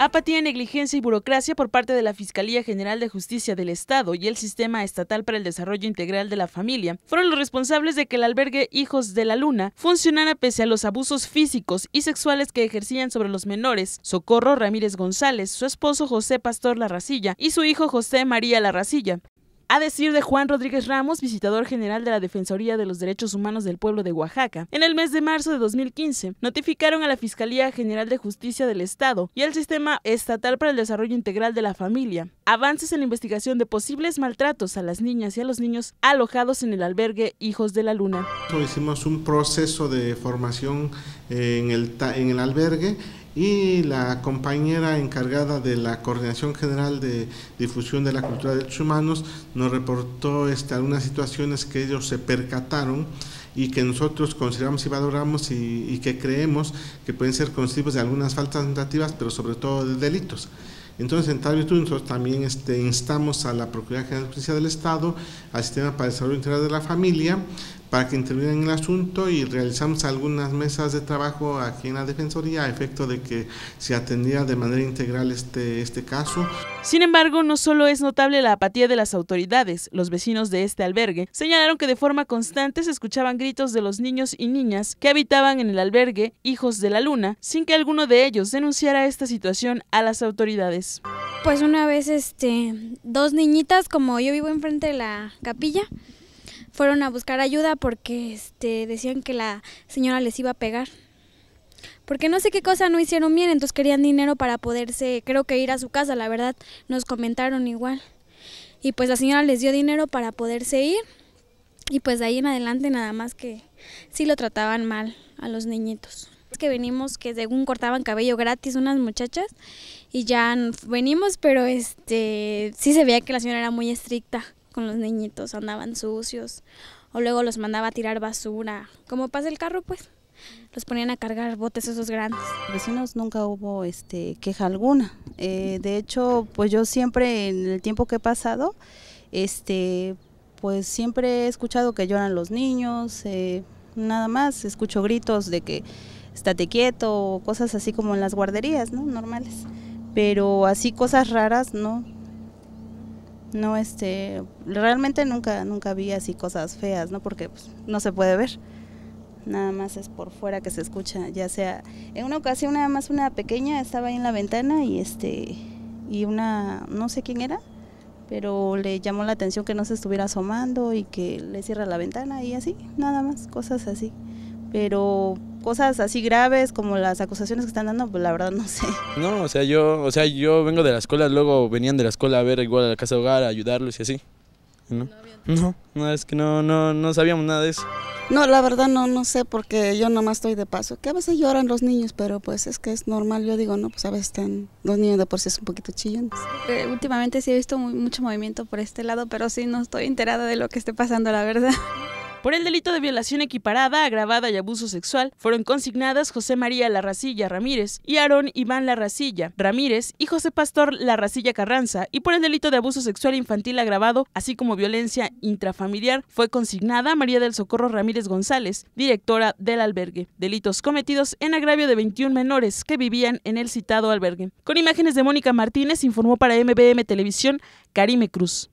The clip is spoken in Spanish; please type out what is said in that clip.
Apatía, negligencia y burocracia por parte de la Fiscalía General de Justicia del Estado y el Sistema Estatal para el Desarrollo Integral de la Familia fueron los responsables de que el albergue Hijos de la Luna funcionara pese a los abusos físicos y sexuales que ejercían sobre los menores Socorro Ramírez González, su esposo José Pastor Larracilla y su hijo José María Larracilla a decir de Juan Rodríguez Ramos, visitador general de la Defensoría de los Derechos Humanos del Pueblo de Oaxaca, en el mes de marzo de 2015, notificaron a la Fiscalía General de Justicia del Estado y al Sistema Estatal para el Desarrollo Integral de la Familia avances en la investigación de posibles maltratos a las niñas y a los niños alojados en el albergue Hijos de la Luna. Hicimos un proceso de formación en el, albergue y la compañera encargada de la Coordinación General de Difusión de la Cultura de Derechos Humanos nos reportó este, algunas situaciones que ellos se percataron y que nosotros consideramos y valoramos y, que creemos que pueden ser constitutivos de algunas faltas tentativas, pero sobre todo de delitos. Entonces, en tal virtud, nosotros también este, instamos a la Procuraduría General de Justicia del Estado, al Sistema para el Salud Integral de la Familia, para que intervengan en el asunto y realizamos algunas mesas de trabajo aquí en la Defensoría a efecto de que se atendiera de manera integral este, este caso. Sin embargo, no solo es notable la apatía de las autoridades, los vecinos de este albergue señalaron que de forma constante se escuchaban gritos de los niños y niñas que habitaban en el albergue Hijos de la Luna, sin que alguno de ellos denunciara esta situación a las autoridades. Pues, pues una vez, este, dos niñitas, como yo vivo enfrente de la capilla, fueron a buscar ayuda porque, este, decían que la señora les iba a pegar. Porque no sé qué cosa no hicieron bien, entonces querían dinero para poderse, creo que ir a su casa, la verdad, nos comentaron igual. Y pues la señora les dio dinero para poderse ir. Y pues de ahí en adelante nada más que sí lo trataban mal a los niñitos que venimos que según cortaban cabello gratis unas muchachas y ya venimos, pero este sí se veía que la señora era muy estricta con los niñitos, andaban sucios o luego los mandaba a tirar basura, como pasa el carro pues. Los ponían a cargar botes esos grandes. Vecinos nunca hubo este queja alguna. Eh, de hecho, pues yo siempre en el tiempo que he pasado, este, pues siempre he escuchado que lloran los niños, eh, nada más. Escucho gritos de que estate quieto o cosas así como en las guarderías, ¿no? Normales. Pero así cosas raras, no. No, este, realmente nunca, nunca vi así cosas feas, ¿no? Porque pues, no se puede ver. Nada más es por fuera que se escucha, ya sea, en una ocasión nada más una pequeña estaba ahí en la ventana y este, y una, no sé quién era, pero le llamó la atención que no se estuviera asomando y que le cierra la ventana y así, nada más, cosas así. Pero cosas así graves como las acusaciones que están dando, pues la verdad no sé. No, o sea, yo, o sea, yo vengo de la escuela, luego venían de la escuela a ver igual a la casa de hogar, a ayudarlos y así. ¿No? no, es que no, no, no sabíamos nada de eso. No, la verdad no, no sé, porque yo nomás estoy de paso. Que a veces lloran los niños, pero pues es que es normal. Yo digo, no, pues a veces están los niños de por sí es un poquito chillones. Eh, últimamente sí he visto mucho movimiento por este lado, pero sí no estoy enterada de lo que esté pasando, la verdad. Por el delito de violación equiparada, agravada y abuso sexual, fueron consignadas José María Larracilla Ramírez y Aarón Iván Larracilla Ramírez y José Pastor Larracilla Carranza, y por el delito de abuso sexual infantil agravado, así como violencia intrafamiliar, fue consignada María del Socorro Ramírez González, directora del albergue. Delitos cometidos en agravio de 21 menores que vivían en el citado albergue. Con imágenes de Mónica Martínez, informó para MBM Televisión Karime Cruz.